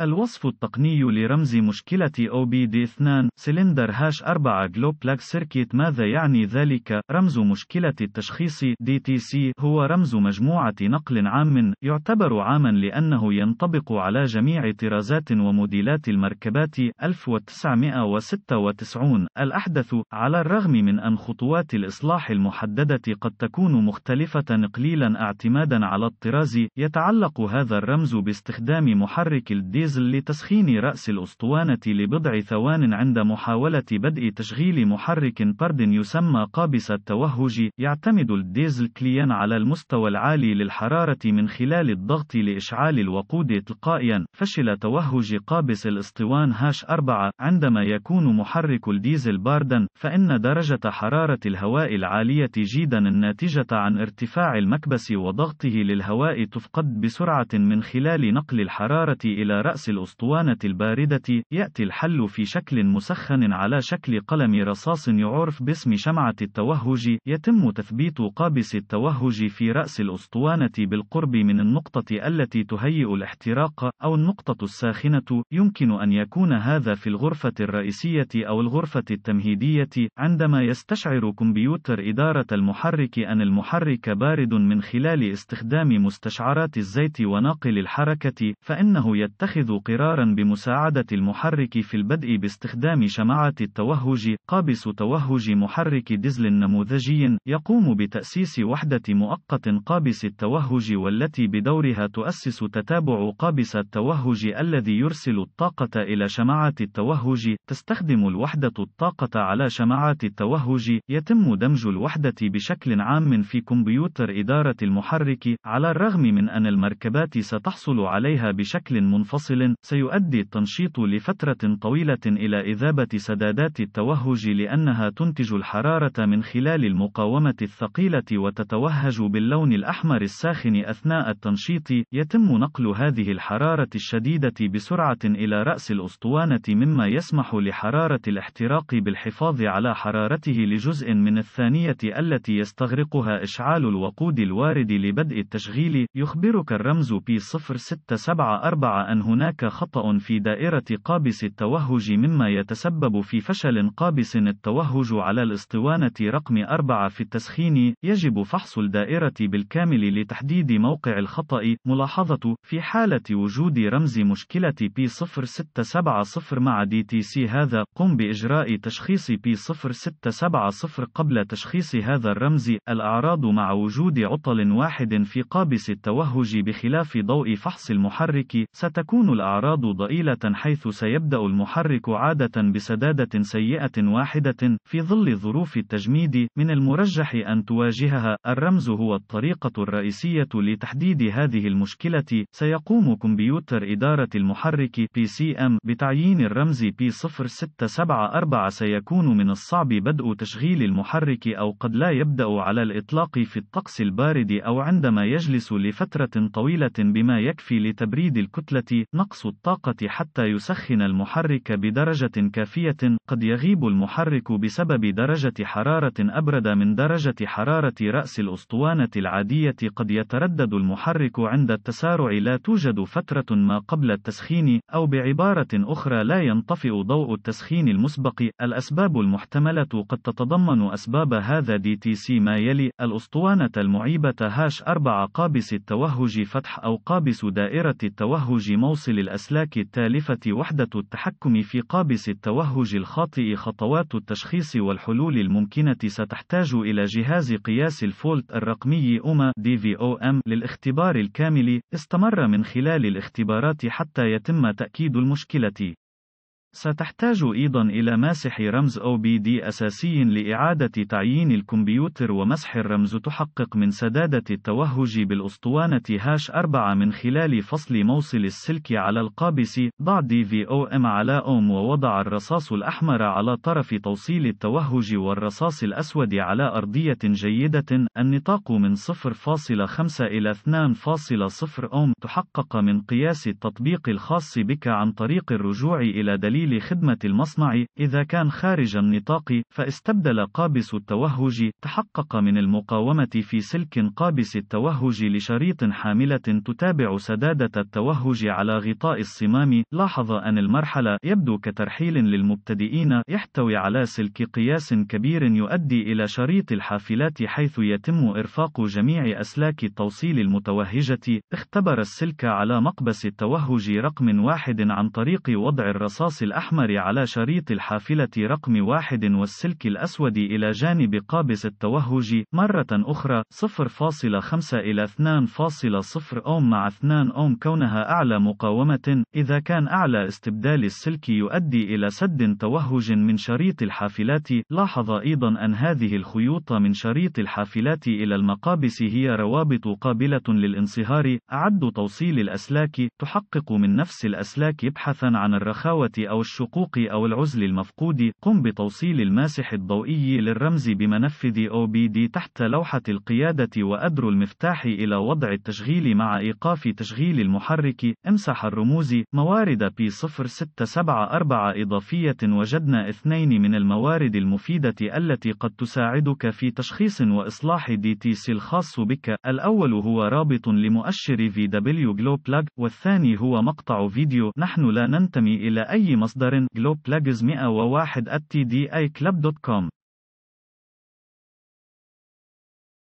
الوصف التقني لرمز مشكلة OBD2 سلندر هاش 4 جلو بلاك سيركيت ماذا يعني ذلك؟ رمز مشكلة التشخيص DTC هو رمز مجموعة نقل عام يعتبر عاما لأنه ينطبق على جميع طرازات وموديلات المركبات 1996 الأحدث على الرغم من أن خطوات الإصلاح المحددة قد تكون مختلفة قليلا اعتمادا على الطراز يتعلق هذا الرمز باستخدام محرك الديزل الغازل لتسخين رأس الأسطوانة لبضع ثوان عند محاولة بدء تشغيل محرك برد يسمى قابس التوهج. يعتمد الديزل كليا على المستوى العالي للحرارة من خلال الضغط لإشعال الوقود تلقائيا. فشل توهج قابس الاسطوان هاش 4 عندما يكون محرك الديزل باردا، فإن درجة حرارة الهواء العالية جدا الناتجة عن ارتفاع المكبس وضغطه للهواء تفقد بسرعة من خلال نقل الحرارة إلى رأس رأس الأسطوانة الباردة، يأتي الحل في شكل مسخن على شكل قلم رصاص يعرف باسم شمعة التوهج، يتم تثبيت قابس التوهج في رأس الأسطوانة بالقرب من النقطة التي تهيئ الاحتراق، أو النقطة الساخنة، يمكن أن يكون هذا في الغرفة الرئيسية أو الغرفة التمهيدية، عندما يستشعر كمبيوتر إدارة المحرك أن المحرك بارد من خلال استخدام مستشعرات الزيت وناقل الحركة، فإنه يتخذ يتخذ قرارا بمساعدة المحرك في البدء باستخدام شمعة التوهج قابس توهج محرك ديزل نموذجي يقوم بتأسيس وحدة مؤقت قابس التوهج والتي بدورها تؤسس تتابع قابس التوهج الذي يرسل الطاقة إلى شمعة التوهج تستخدم الوحدة الطاقة على شماعات التوهج يتم دمج الوحدة بشكل عام في كمبيوتر إدارة المحرك على الرغم من أن المركبات ستحصل عليها بشكل منفصل متصل سيؤدي التنشيط لفترة طويلة إلى إذابة سدادات التوهج لأنها تنتج الحرارة من خلال المقاومة الثقيلة وتتوهج باللون الأحمر الساخن أثناء التنشيط يتم نقل هذه الحرارة الشديدة بسرعة إلى رأس الأسطوانة مما يسمح لحرارة الاحتراق بالحفاظ على حرارته لجزء من الثانية التي يستغرقها إشعال الوقود الوارد لبدء التشغيل يخبرك الرمز P0674 أن هناك هناك خطأ في دائرة قابس التوهج مما يتسبب في فشل قابس التوهج على الاسطوانة رقم 4 في التسخين، يجب فحص الدائرة بالكامل لتحديد موقع الخطأ. ملاحظة: في حالة وجود رمز مشكلة P0670 مع DTC هذا، قم بإجراء تشخيص P0670 قبل تشخيص هذا الرمز. الأعراض مع وجود عطل واحد في قابس التوهج بخلاف ضوء فحص المحرك، ستكون تكون الأعراض ضئيلة حيث سيبدأ المحرك عادة بسدادة سيئة واحدة في ظل ظروف التجميد من المرجح أن تواجهها الرمز هو الطريقة الرئيسية لتحديد هذه المشكلة سيقوم كمبيوتر إدارة المحرك PCM بتعيين الرمز P0674 سيكون من الصعب بدء تشغيل المحرك أو قد لا يبدأ على الإطلاق في الطقس البارد أو عندما يجلس لفترة طويلة بما يكفي لتبريد الكتلة نقص الطاقة حتى يسخن المحرك بدرجة كافية قد يغيب المحرك بسبب درجة حرارة أبرد من درجة حرارة رأس الأسطوانة العادية قد يتردد المحرك عند التسارع لا توجد فترة ما قبل التسخين أو بعبارة أخرى لا ينطفئ ضوء التسخين المسبق الأسباب المحتملة قد تتضمن أسباب هذا دي تي سي ما يلي الأسطوانة المعيبة هاش 4 قابس التوهج فتح أو قابس دائرة التوهج موصل متصل الأسلاك التالفة وحدة التحكم في قابس التوهج الخاطئ خطوات التشخيص والحلول الممكنة ستحتاج إلى جهاز قياس الفولت الرقمي أوما DVOM للاختبار الكامل استمر من خلال الاختبارات حتى يتم تأكيد المشكلة ستحتاج أيضا إلى ماسح رمز OBD أساسي لإعادة تعيين الكمبيوتر ومسح الرمز تحقق من سدادة التوهج بالأسطوانة هاش 4 من خلال فصل موصل السلك على القابس ضع DVOM على أوم ووضع الرصاص الأحمر على طرف توصيل التوهج والرصاص الأسود على أرضية جيدة النطاق من 0.5 إلى 2.0 أوم تحقق من قياس التطبيق الخاص بك عن طريق الرجوع إلى دليل تقليل خدمة المصنع إذا كان خارج النطاق فاستبدل قابس التوهج تحقق من المقاومة في سلك قابس التوهج لشريط حاملة تتابع سدادة التوهج على غطاء الصمام لاحظ أن المرحلة يبدو كترحيل للمبتدئين يحتوي على سلك قياس كبير يؤدي إلى شريط الحافلات حيث يتم إرفاق جميع أسلاك التوصيل المتوهجة اختبر السلك على مقبس التوهج رقم واحد عن طريق وضع الرصاص الأحمر على شريط الحافلة رقم واحد والسلك الأسود إلى جانب قابس التوهج مرة أخرى 0.5 إلى 2.0 أوم مع 2 أوم كونها أعلى مقاومة إذا كان أعلى استبدال السلك يؤدي إلى سد توهج من شريط الحافلات لاحظ أيضا أن هذه الخيوط من شريط الحافلات إلى المقابس هي روابط قابلة للانصهار أعد توصيل الأسلاك تحقق من نفس الأسلاك بحثا عن الرخاوة أو أو الشقوق أو العزل المفقود قم بتوصيل الماسح الضوئي للرمز بمنفذ OBD تحت لوحة القيادة وأدر المفتاح إلى وضع التشغيل مع إيقاف تشغيل المحرك امسح الرموز موارد P0674 إضافية وجدنا اثنين من الموارد المفيدة التي قد تساعدك في تشخيص وإصلاح DTC الخاص بك الأول هو رابط لمؤشر VW Glow Plug والثاني هو مقطع فيديو نحن لا ننتمي إلى أي مصدر مصدر جلوب بلاجز 101 at tdiclub.com